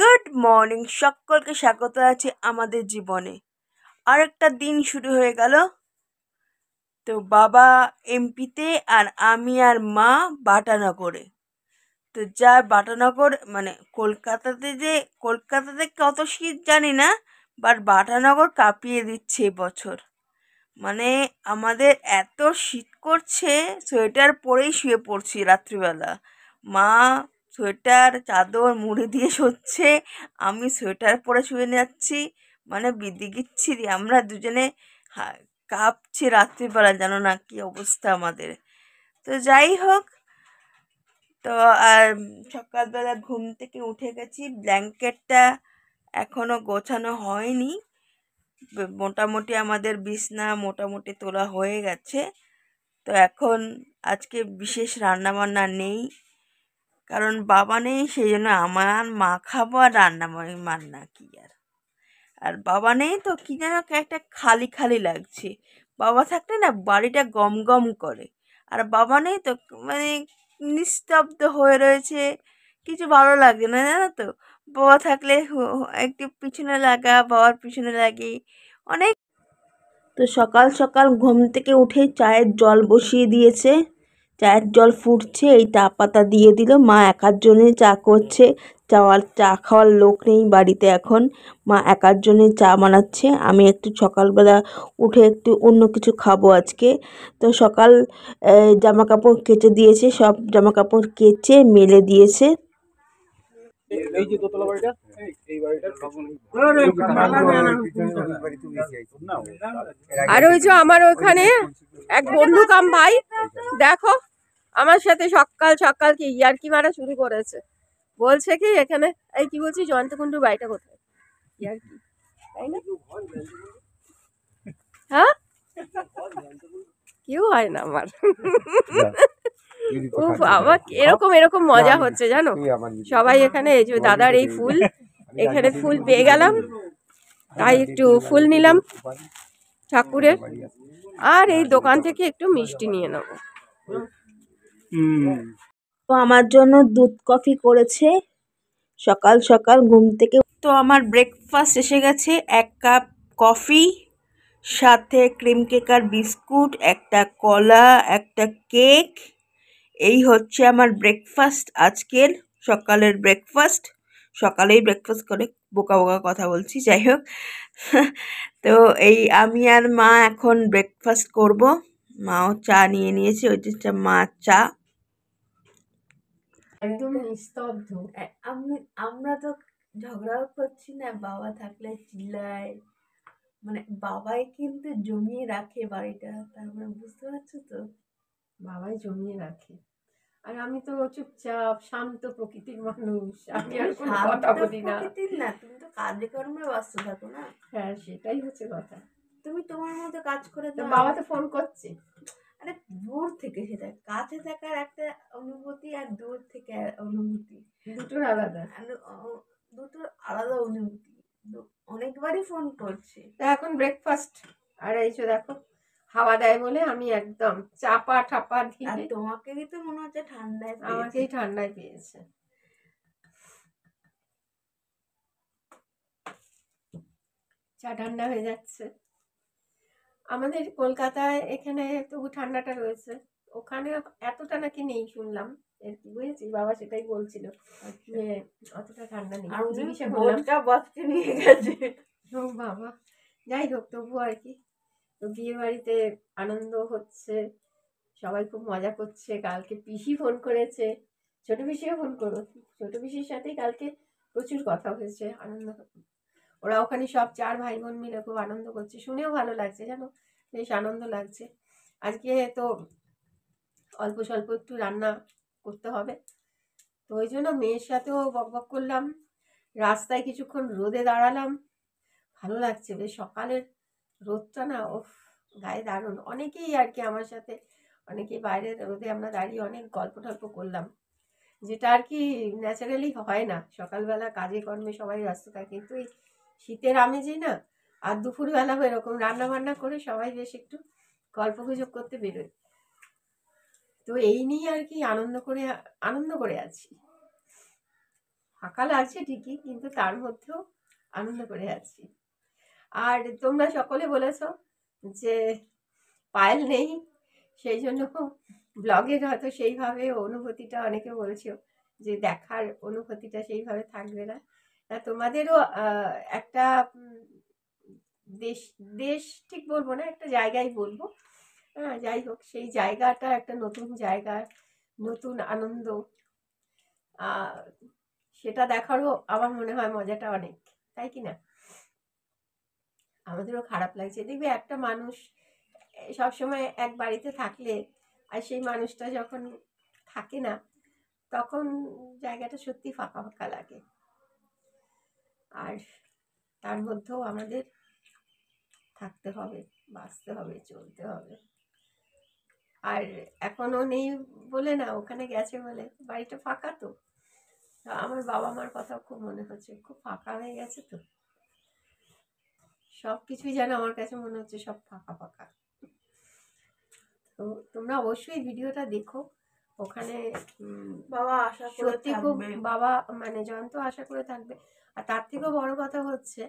Good morning সকলকে স্বাগত আছে আমাদের জীবনে আরেকটা দিন শুরু হয়ে গেল তো বাবা এমপিতে আর আমি আর মা বাটানগরে তো যা বাটানগর মানে কলকাতাতে যে কলকাতাতে কত শীত জানি না বাট বাটানগর কাঁপিয়ে দিচ্ছে বছর মানে আমাদের এত শীত করছে সোয়েটার পরেই শুয়ে পড়ছি রাত্রিবেলা মা সোয়েটার চাদর মুড়ি দিয়ে সরছে আমি সোয়েটার পরে শুয়ে যাচ্ছি মানে বিদিগিচ্ছিরি আমরা দুজনে কাঁপছি রাত্রিবেলা জানো না কি অবস্থা আমাদের তো যাই হোক তো আর সকালবেলা ঘুম থেকে উঠে গেছি ব্ল্যাঙ্কেটটা এখনও গোছানো হয়নি মোটামুটি আমাদের বিছনা মোটামুটি তোলা হয়ে গেছে তো এখন আজকে বিশেষ রান্নাবান্না নেই কারণ বাবা নেই সেই জন্য আমার মা খাবো আর রান্না মান্না কি আর আর বাবা নেই তো কি যেন একটা খালি খালি লাগছে বাবা থাকলে না বাড়িটা গম গম করে আর বাবা নেই তো মানে নিস্তব্ধ হয়ে রয়েছে কিছু ভালো লাগছে না জানো তো বাবা থাকলে একটু পিছনে লাগা বাবার পিছনে লাগে অনেক তো সকাল সকাল ঘুম থেকে উঠে চায়ের জল বসিয়ে দিয়েছে চায়ের জল ফুটছে এই চা পাতা দিয়ে দিল মা একার জন্যে চা করছে চাওয়ার চা খাওয়ার লোক নেই বাড়িতে এখন মা একার জন্যে চা বানাচ্ছে আমি একটু সকালবেলা উঠে একটু অন্য কিছু খাবো আজকে তো সকাল জামা কাপড় কেচে দিয়েছে সব জামা কাপড় কেচে মেলে দিয়েছে এই যে দোতলা বাড়িটা আর ওই যে আমার ওখানে এক বন্ধু কাম ভাই দেখো আমার সাথে সকাল সকাল কি ইয়ারকি মারা শুরু করেছে বলছে কি এখানে এই কি বলছি জয়ন্তকুণ্ডুর বাড়িটা কোথায় ইয়ারকি তাই না হ্যাঁ কেউ হয় না আমার এরকম এরকম মজা হচ্ছে জানো সবাই এখানে এই যে দাদার এই ফুল এখানে ফুল পেয়ে গেলাম তাই একটু ফুল নিলাম ঠাকুরের আর এই দোকান থেকে একটু মিষ্টি নিয়ে নেব তো আমার জন্য দুধ কফি করেছে সকাল সকাল ঘুম থেকে তো আমার ব্রেকফাস্ট এসে গেছে এক কাপ কফি সাথে ক্রিম কেক আর বিস্কুট একটা কলা একটা কেক এই হচ্ছে আমার ব্রেকফাস্ট আজকের সকালের ব্রেকফাস্ট সকালেই ব্রেকফাস্ট করে বোকা বোকা কথা বলছি যাই হোক তো এই আমি আর মা এখন ব্রেকফাস্ট করব মাও চা নিয়ে নিয়েছি ওই যে মা চা একদম নিস্তব্ধ আমরা তো ঝগড়াও করছি না বাবা থাকলে চিল্লায় মানে বাবাই কিন্তু জমিয়ে রাখে বাড়িটা তারপরে বুঝতে পারছো তো বাবাই জমিয়ে রাখে আর আমি তো চুপচাপ শান্ত প্রকৃতির মানুষ আমি আর কোনো কথা বলি না না তুমি তো কাজকর্মে ব্যস্ত থাকো না হ্যাঁ সেটাই হচ্ছে কথা তুমি তোমার মতো কাজ করে দাও বাবা তো ফোন করছে আরে দূর থেকে সেটা কাছে থাকার একটা অনুভূতি আর দূর থেকে অনুভূতি দুটোর আলাদা দুটোর আলাদা অনুভূতি অনেকবারই ফোন করছে এখন ব্রেকফাস্ট আর এই দেখো হাওয়া দেয় বলে আমি একদম চাপা ঠাপা দিয়ে তোমাকে তো মনে হচ্ছে ঠান্ডায় আমাকেই ঠান্ডায় পেয়েছে চা ঠান্ডা হয়ে যাচ্ছে আমাদের কলকাতায় এখানে তবু ঠান্ডাটা রয়েছে ওখানে এতটা নাকি নেই শুনলাম কি বুঝেছি বাবা সেটাই বলছিল আচ্ছা। যে অতটা ঠান্ডা নেই গেছে ও বাবা যাই হোক তবু আর কি তো বিয়ে বাড়িতে আনন্দ হচ্ছে সবাই খুব মজা করছে কালকে পিসি ফোন করেছে ছোট পিসিও ফোন করো ছোট পিসির সাথে কালকে প্রচুর কথা হয়েছে আনন্দ ওরা ওখানে সব চার ভাই বোন মিলে খুব আনন্দ করছে শুনেও ভালো লাগছে জানো বেশ আনন্দ লাগছে আজকে তো অল্প স্বল্প একটু রান্না করতে হবে তো ওই জন্য মেয়ের সাথেও বক বক করলাম রাস্তায় কিছুক্ষণ রোদে দাঁড়ালাম ভালো লাগছে বেশ সকালের রোদটা না ও গায়ে দারুণ অনেকেই আর কি আমার সাথে অনেকেই বাইরে রোদে আমরা দাঁড়িয়ে অনেক গল্প টল্প করলাম যেটা আর কি ন্যাচারালি হয় না সকালবেলা কাজে কর্মে সবাই ব্যস্ত থাকে কিন্তু এই শীতের আমেজে না আর দুপুরবেলা এরকম রান্না বান্না করে সবাই বেশ একটু গল্প গুজব করতে বেরোয় তো এই নিয়ে আর কি আনন্দ করে আনন্দ করে আছি ফাঁকা লাগছে ঠিকই কিন্তু তার মধ্যেও আনন্দ করে আছি আর তোমরা সকলে বলেছ যে পায়েল নেই সেই জন্য ব্লগের হয়তো সেইভাবে অনুভূতিটা অনেকে বলছো যে দেখার অনুভূতিটা সেইভাবে থাকবে না না তোমাদেরও একটা দেশ দেশ ঠিক বলবো না একটা জায়গায় বলবো হ্যাঁ যাই হোক সেই জায়গাটা একটা নতুন জায়গা নতুন আনন্দ সেটা দেখারও আমার মনে হয় মজাটা অনেক তাই কি না আমাদেরও খারাপ লাগছে দেখবি একটা মানুষ সব সময় এক বাড়িতে থাকলে আর সেই মানুষটা যখন থাকে না তখন জায়গাটা সত্যি ফাঁকা ফাঁকা লাগে আর তার মধ্যেও আমাদের থাকতে হবে বাঁচতে হবে চলতে হবে আর এখনও নেই বলে না ওখানে গেছে বলে বাড়িটা ফাঁকা তো আমার বাবা মার কথা খুব মনে হচ্ছে খুব ফাঁকা হয়ে গেছে তো সব কিছুই যেন আমার কাছে মনে হচ্ছে সব ফাঁকা ফাঁকা তো তোমরা অবশ্যই ভিডিওটা দেখো ওখানে বাবা আশা সত্যি খুব বাবা মানে যন্ত আশা করে থাকবে আর তার থেকেও বড় কথা হচ্ছে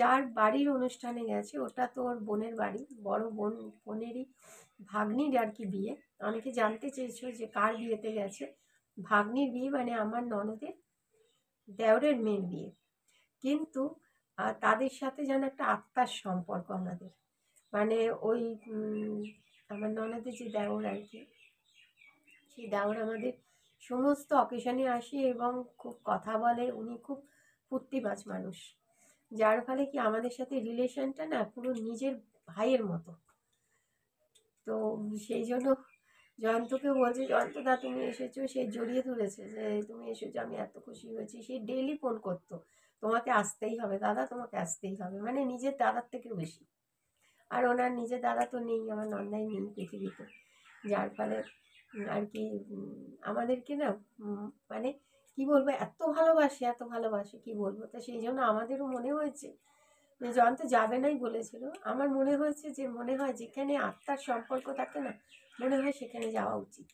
যার বাড়ির অনুষ্ঠানে গেছে ওটা তো ওর বোনের বাড়ি বড় বোন বোনেরই ভাগ্নির আর কি বিয়ে অনেকে জানতে চেয়েছো যে কার বিয়েতে গেছে ভাগ্নির বিয়ে মানে আমার ননদের দেওরের মেয়ের বিয়ে কিন্তু আর তাদের সাথে যেন একটা আত্মার সম্পর্ক আমাদের মানে ওই আমার ননদের যে দেওর আর কি সেই দেওর আমাদের সমস্ত অকেশনে আসে এবং খুব কথা বলে উনি খুব ফুর্তিবাজ মানুষ যার ফলে কি আমাদের সাথে রিলেশনটা না পুরো নিজের ভাইয়ের মতো তো সেই জন্য জয়ন্তকে বলছে জয়ন্তদা তুমি এসেছো সে জড়িয়ে ধরেছে যে তুমি এসেছো আমি এত খুশি হয়েছি সে ডেলি ফোন করতো তোমাকে আসতেই হবে দাদা তোমাকে আসতেই হবে মানে নিজের দাদার থেকেও বেশি আর ওনার নিজের দাদা তো নেই আমার নন্দাই নেই পৃথিবীতে যার ফলে আর কি আমাদেরকে না মানে কি বলবো এত ভালোবাসে এত ভালোবাসে কি বলবো তো সেই জন্য আমাদেরও মনে হয়েছে যে জন তো যাবে নাই বলেছিল আমার মনে হয়েছে যে মনে হয় যেখানে আত্মার সম্পর্ক থাকে না মনে হয় সেখানে যাওয়া উচিত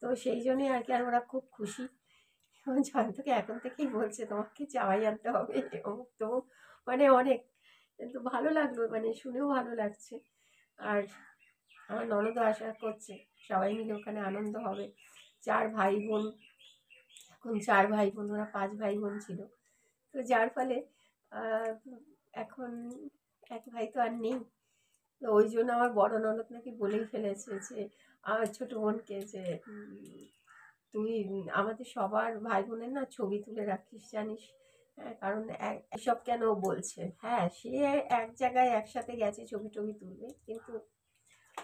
তো সেই জন্যই আর কি আর ওরা খুব খুশি জয়ন্তকে এখন থেকেই বলছে তোমাকে চাওয়াই আনতে হবে অমুক তমুক মানে অনেক কিন্তু ভালো লাগলো মানে শুনেও ভালো লাগছে আর আমার ননদও আশা করছে সবাই মিলে ওখানে আনন্দ হবে চার ভাই বোন এখন চার ভাই বোন ওরা পাঁচ ভাই বোন ছিল তো যার ফলে এখন এক ভাই তো আর নেই তো ওই জন্য আমার বড় ননদ নাকি বলেই ফেলেছে যে আমার ছোটো বোনকে যে তুই আমাদের সবার ভাই বোনের না ছবি তুলে রাখিস জানিস হ্যাঁ কারণ এসব কেন বলছে হ্যাঁ সে এক জায়গায় একসাথে গেছে ছবি টবি তুলবে কিন্তু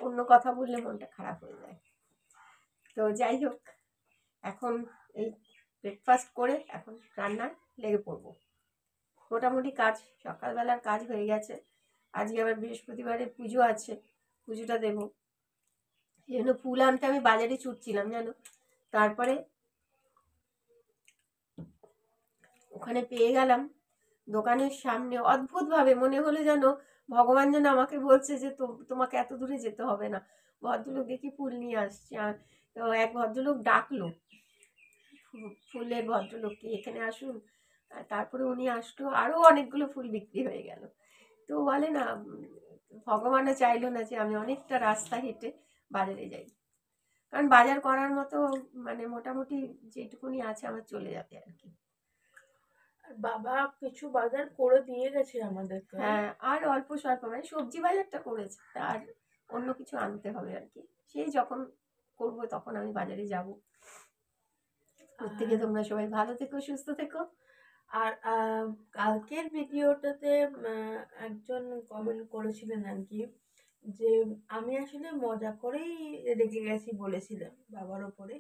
অন্য কথা বললে মনটা খারাপ হয়ে যায় তো যাই হোক এখন এই ব্রেকফাস্ট করে এখন রান্না লেগে পড়বো মোটামুটি কাজ সকালবেলার কাজ হয়ে গেছে আজকে আবার বৃহস্পতিবারে পুজো আছে পুজোটা দেবো সেই জন্য ফুল আনতে আমি বাজারে ছুটছিলাম জানো তারপরে ওখানে পেয়ে গেলাম দোকানের সামনে অদ্ভুতভাবে মনে হলো যেন ভগবান যেন আমাকে বলছে যে তোমাকে এত দূরে যেতে হবে না ভদ্রলোক দেখি ফুল নিয়ে আসছে আর তো এক ভদ্রলোক ডাকলো ফুলের ভদ্রলোককে এখানে আসুন তারপরে উনি আসলো আরও অনেকগুলো ফুল বিক্রি হয়ে গেল তো বলে না ভগবানও চাইলো না যে আমি অনেকটা রাস্তা হেঁটে বাজারে যাই কারণ বাজার করার মতো মানে মোটামুটি যেটুকুনি আছে আমার চলে যাবে আর কি বাবা কিছু বাজার করে দিয়ে গেছে আমাদের হ্যাঁ আর অল্প স্বল্প মানে সবজি বাজারটা করেছে আর অন্য কিছু আনতে হবে আর কি সেই যখন করব তখন আমি বাজারে যাব প্রত্যেকে তোমরা সবাই ভালো থেকো সুস্থ থেকো আর কালকের ভিডিওটাতে একজন কমেন্ট করেছিলেন আর কি যে আমি আসলে মজা করেই রেগে গেছি বলেছিলাম বাবার ওপরে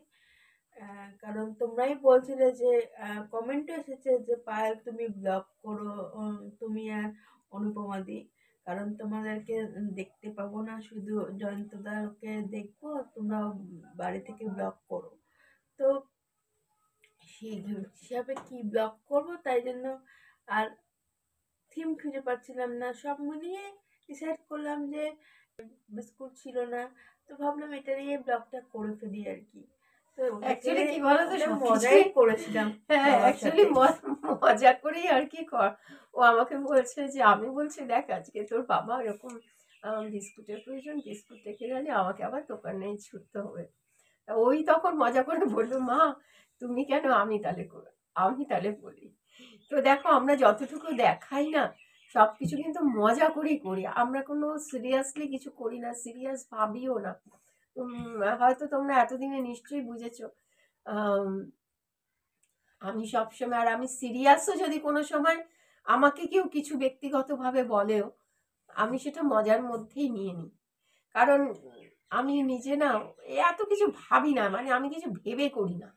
কারণ তোমরাই বলছিলে যে কমেন্টও এসেছে যে পায়েল তুমি ব্লগ করো তুমি আর অনুপমাদি কারণ তোমাদেরকে দেখতে পাবো না শুধু জয়ন্তদাকে দেখবো তোমরা বাড়ি থেকে ব্লগ করো তো সেই হিসাবে কি ব্লগ করবো তাই জন্য আর থিম খুঁজে পাচ্ছিলাম না সব মিলিয়ে ডিসাইড করলাম যে বিস্কুট ছিল না তো ভাবলাম এটা নিয়ে ব্লগটা করে ফেলি আর কি অ্যাকচুয়ালি কি তো মজাই করেছিলাম হ্যাঁ অ্যাকচুয়ালি মজা করেই আর কি কর ও আমাকে বলছে যে আমি বলছি দেখ আজকে তোর বাবা এরকম বিস্কুটের প্রয়োজন বিস্কুট রেখে গেলে আমাকে আবার দোকানে ছুটতে হবে ওই তখন মজা করে বললো মা তুমি কেন আমি তাহলে আমি তাহলে বলি তো দেখো আমরা যতটুকু দেখাই না সব কিছু কিন্তু মজা করেই করি আমরা কোনো সিরিয়াসলি কিছু করি না সিরিয়াস ভাবিও না হয়তো তোমরা এতদিনে নিশ্চয়ই বুঝেছ আমি সবসময় আর আমি সিরিয়াসও যদি কোনো সময় আমাকে কেউ কিছু ব্যক্তিগতভাবে বলেও আমি সেটা মজার মধ্যেই নিয়ে নিই কারণ আমি নিজে না এত কিছু ভাবি না মানে আমি কিছু ভেবে করি না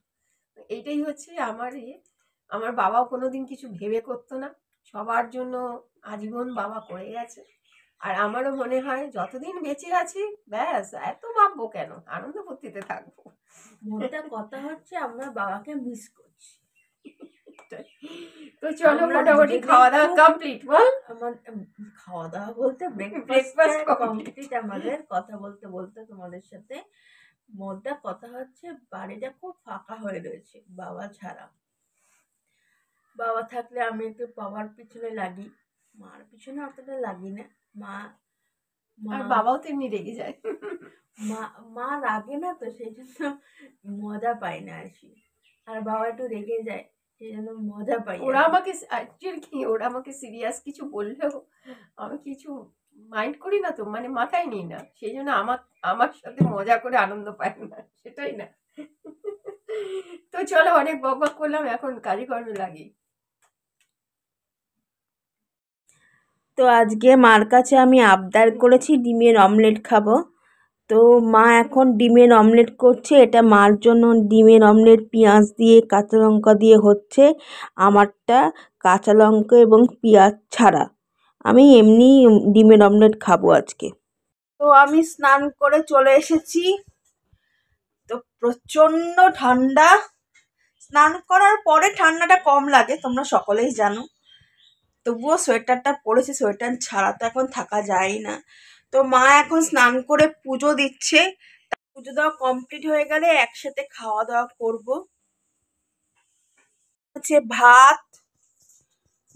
এটাই হচ্ছে আমার ইয়ে। আমার বাবাও কোনোদিন কিছু ভেবে করতো না সবার জন্য আজীবন বাবা করে গেছে আর আমারও মনে হয় যতদিন বেঁচে আছি ব্যাস এত ভাববো কেন আনন্দ ফুর্তিতে থাকবো মোটা কথা হচ্ছে আমরা বাবাকে মিস করছি তো চলো মোটামুটি খাওয়া দাওয়া কমপ্লিট বল আমার খাওয়া দাওয়া বলতে ব্রেকফাস্ট কমপ্লিট আমাদের কথা বলতে বলতে তোমাদের সাথে মোদ্দা কথা হচ্ছে বাড়িটা খুব ফাঁকা হয়ে রয়েছে বাবা ছাড়া বাবা থাকলে আমি একটু বাবার পিছনে লাগি মার পিছনে অতটা লাগি না মা আর বাবাও তেমনি রেগে যায় মা মা রাগে না তো সেই জন্য মজা পায় না আর কি আর বাবা একটু রেগে যায় সেই জন্য মজা পাই ওরা আমাকে অ্যাকচুয়ালি কি ওরা আমাকে সিরিয়াস কিছু বললেও আমি কিছু মাইন্ড করি না তো মানে মাথায় নিই না সেই জন্য আমার আমার সাথে মজা করে আনন্দ পায় না সেটাই না তো চলো অনেক বক করলাম এখন কাজে কর্মে লাগি তো আজকে মার কাছে আমি আবদার করেছি ডিমের অমলেট খাবো তো মা এখন ডিমের অমলেট করছে এটা মার জন্য ডিমের অমলেট পেঁয়াজ দিয়ে কাঁচা লঙ্কা দিয়ে হচ্ছে আমারটা কাঁচা লঙ্কা এবং পেঁয়াজ ছাড়া আমি এমনি ডিমের অমলেট খাবো আজকে তো আমি স্নান করে চলে এসেছি তো প্রচণ্ড ঠান্ডা স্নান করার পরে ঠান্ডাটা কম লাগে তোমরা সকলেই জানো তবুও সোয়েটারটা পরেছি সোয়েটার ছাড়া তো এখন থাকা যায় না তো মা এখন স্নান করে পুজো দিচ্ছে পুজো দেওয়া কমপ্লিট হয়ে গেলে একসাথে খাওয়া দাওয়া করবো হচ্ছে ভাত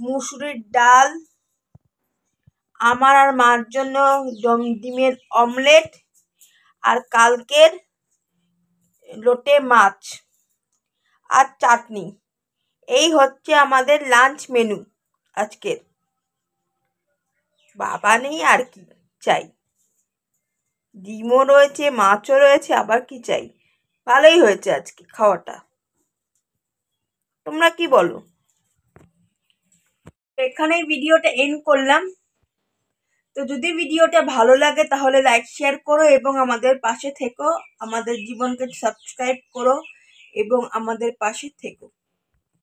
মুসুরির ডাল আমার আর মার জন্য ডিমের অমলেট আর কালকের লোটে মাছ আর চাটনি এই হচ্ছে আমাদের লাঞ্চ মেনু আজকের বাবা নেই আর কি চাই ডিমও রয়েছে মাছও রয়েছে আবার কি চাই ভালোই হয়েছে আজকে খাওয়াটা তোমরা কি বলো এখানে ভিডিওটা এন্ড করলাম তো যদি ভিডিওটা ভালো লাগে তাহলে লাইক শেয়ার করো এবং আমাদের পাশে থেকো আমাদের জীবনকে সাবস্ক্রাইব করো এবং আমাদের পাশে থেকো